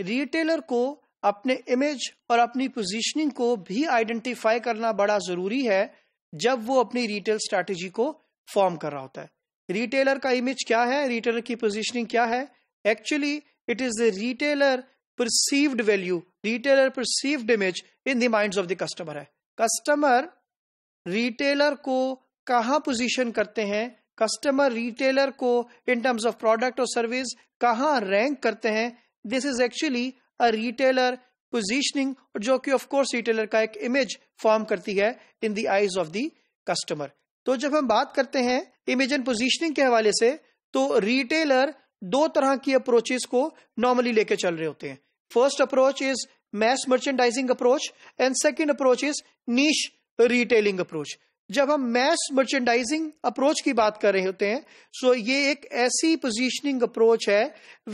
retailer को अपने image और अपनी पोजीशनिंग को भी आइडेंटिफाई करना बड़ा जरूरी है जब वो अपनी रिटेल स्ट्रेटेजी को फॉर्म कर रहा होता है रिटेलर का इमेज क्या है रिटेलर की पोजीशनिंग क्या है actually it is the retailer perceived value retailer perceived image in the minds of the customer है कस्टमर रिटेलर को कहा पोजीशन करते हैं कस्टमर रिटेलर को इन टर्म्स ऑफ प्रोडक्ट और सर्विस कहाँ रैंक करते हैं this is actually a retailer positioning जो कि ऑफकोर्स रिटेलर का एक इमेज फॉर्म करती है in the eyes of the customer तो जब हम बात करते हैं इमेज एंड पोजिशनिंग के हवाले से तो रिटेलर दो तरह की अप्रोचेस को नॉर्मली लेके चल रहे होते हैं first approach is mass merchandising approach and second approach is niche retailing approach जब हम मैस मर्चेंडाइजिंग अप्रोच की बात कर रहे होते हैं सो ये एक ऐसी पोजीशनिंग अप्रोच है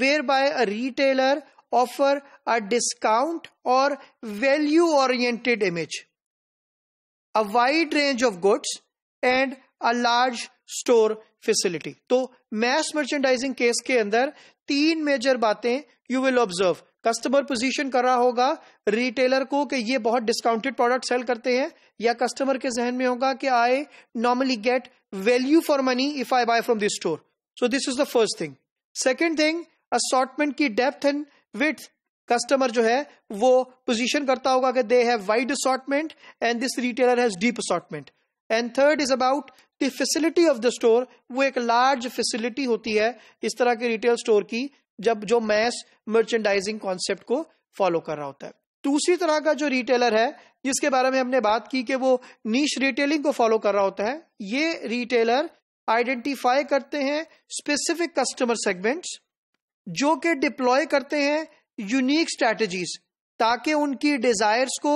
whereby a retailer offer a discount और value oriented image a wide range of goods and a large store facility तो मैस मर्चेंडाइजिंग केस के अंदर तीन मेजर बातें you will observe customer position कर रहा होगा रिटेलर को कि ये बहुत डिस्काउंटेड प्रोडक्ट सेल करते हैं या कस्टमर के जहन में होगा कि I normally get value for money if I buy from this store so this is the first thing second thing assortment की डेप्थ एंड विथ कस्टमर जो है वो पोजीशन करता होगा कि they have wide assortment and this retailer has deep assortment and third is about the facility of the store वो एक large facility होती है इस तरह के रिटेल स्टोर की जब जो मैस मर्चेंडाइजिंग कॉन्सेप्ट को फॉलो कर रहा होता है दूसरी तरह का जो रिटेलर है जिसके बारे में हमने बात की कि वो नीच रिटेलिंग को फॉलो कर रहा होता है ये रिटेलर आइडेंटिफाई करते हैं स्पेसिफिक कस्टमर सेगमेंट्स जो कि डिप्लॉय करते हैं यूनिक स्ट्रैटेजीज ताकि उनकी डिजायर्स को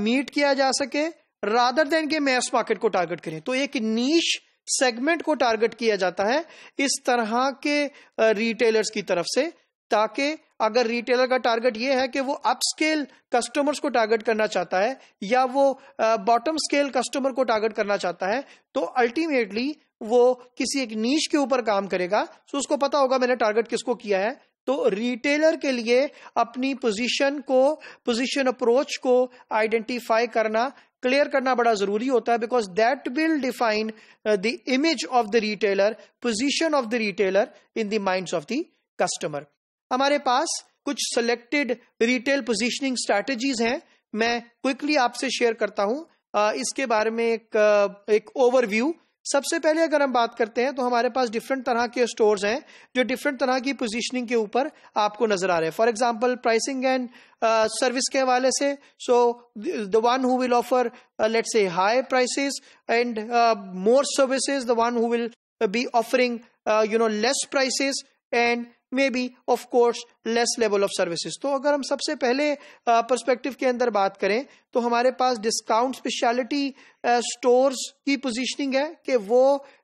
मीट किया जा सके रादर देन के मैस मार्केट को टारगेट करें तो एक नीच सेगमेंट को टारगेट किया जाता है इस तरह के रिटेलर्स की तरफ से ताकि अगर रिटेलर का टारगेट यह है कि वो अपस्केल कस्टमर्स को टारगेट करना चाहता है या वो बॉटम स्केल कस्टमर को टारगेट करना चाहता है तो अल्टीमेटली वो किसी एक नीच के ऊपर काम करेगा तो उसको पता होगा मैंने टारगेट किसको किया है तो रिटेलर के लिए अपनी पोजीशन को पोजीशन अप्रोच को आइडेंटिफाई करना क्लियर करना बड़ा जरूरी होता है because that will define the image of the retailer position of the retailer in the mind of the customer हमारे पास कुछ सिलेक्टेड रिटेल पोजिशनिंग स्ट्रैटेजीज हैं मैं क्विकली आपसे शेयर करता हूं uh, इसके बारे में एक uh, एक ओवरव्यू सबसे पहले अगर हम बात करते हैं तो हमारे पास डिफरेंट तरह के स्टोर्स हैं जो डिफरेंट तरह की पोजीशनिंग के ऊपर आपको नजर आ रहे हैं for example pricing and service के हवाले से so the one who will offer let's say high prices and more services the one who will be offering you know less prices and maybe of course less level of services तो अगर हम सबसे पहले perspective के अंदर बात करें तो हमारे पास डिस्काउंट स्पेशलिटी स्टोर की पोजिशनिंग है कि वो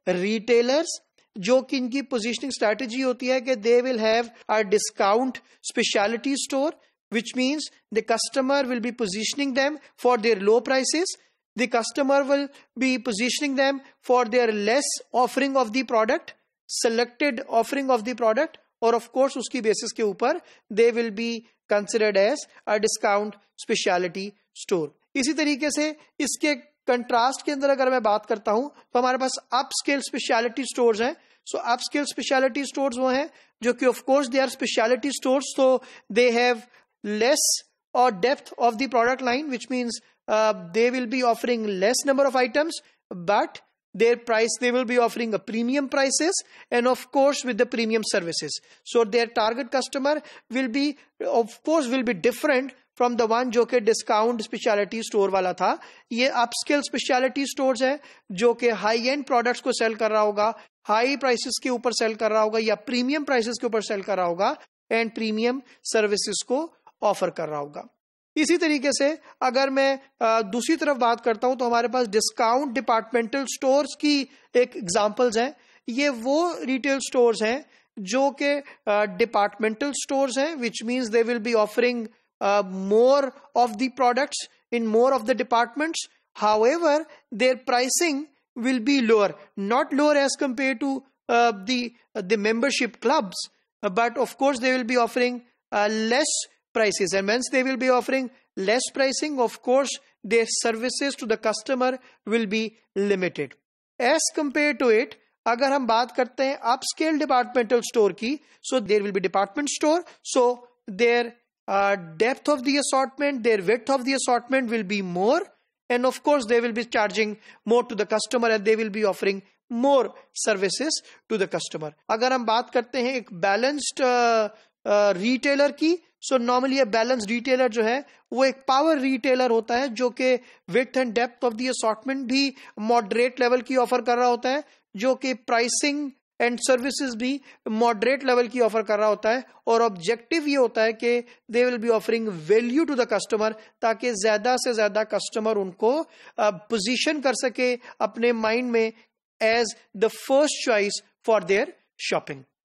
रिटेलर्स जो कि इनकी पोजिशनिंग स्ट्रेटेजी होती है कि they will have a discount specialty store which means the customer will be positioning them for their low prices the customer will be positioning them for their less offering of the product selected offering of the product और of course उसकी basis के ऊपर they will be considered as a discount specialty store इसी तरीके से इसके contrast के अंदर अगर मैं बात करता हूं तो हमारे पास अप स्केल स्पेशलिटी स्टोर हैं so up scale specialty store वो हैं जो कि of course they are specialty store तो दे हैव लेस और depth of the product line which means they will be offering less number of items but their price they will be offering a premium prices and of course with the premium services so their target customer will be of course will be different from the one जो कि discount specialty store वाला था ये upskill speciality stores है जो कि high end products को sell कर रहा होगा हाई प्राइसेस के ऊपर सेल कर रहा होगा या प्रीमियम प्राइसेस के ऊपर सेल कर रहा होगा एंड प्रीमियम सर्विसेज को ऑफर कर रहा होगा इसी तरीके से अगर मैं दूसरी तरफ बात करता हूं तो हमारे पास डिस्काउंट डिपार्टमेंटल स्टोर्स की एक एग्जांपल्स हैं ये वो रिटेल स्टोर्स हैं जो कि डिपार्टमेंटल स्टोर्स हैं which means they will be offering more of the products in more of the departments however pricing pricing will be lower not lower compared compare to the clubs but of course they will be offering less they prices and once they will be offering less pricing of course their services to the customer will be limited as compared to it अगर हम बात करते हैं up scale departmental store की so there will be department store so there depth of the assortment there width of the assortment will be more and of course they will be charging more to the customer and they will be offering more services to the customer अगर हम बात करते हैं एक balanced retailer uh, uh, की so normally balance retailer जो है वो एक पावर रिटेलर होता है जो कि width and depth of the assortment भी मॉडरेट लेवल की ऑफर कर रहा होता है जो कि प्राइसिंग एंड सर्विसेज भी मॉडरेट लेवल की ऑफर कर रहा होता है और ऑब्जेक्टिव ये होता है कि they will be offering value to the customer ताकि ज्यादा से ज्यादा कस्टमर उनको पोजिशन कर सके अपने माइंड में as the first choice for their shopping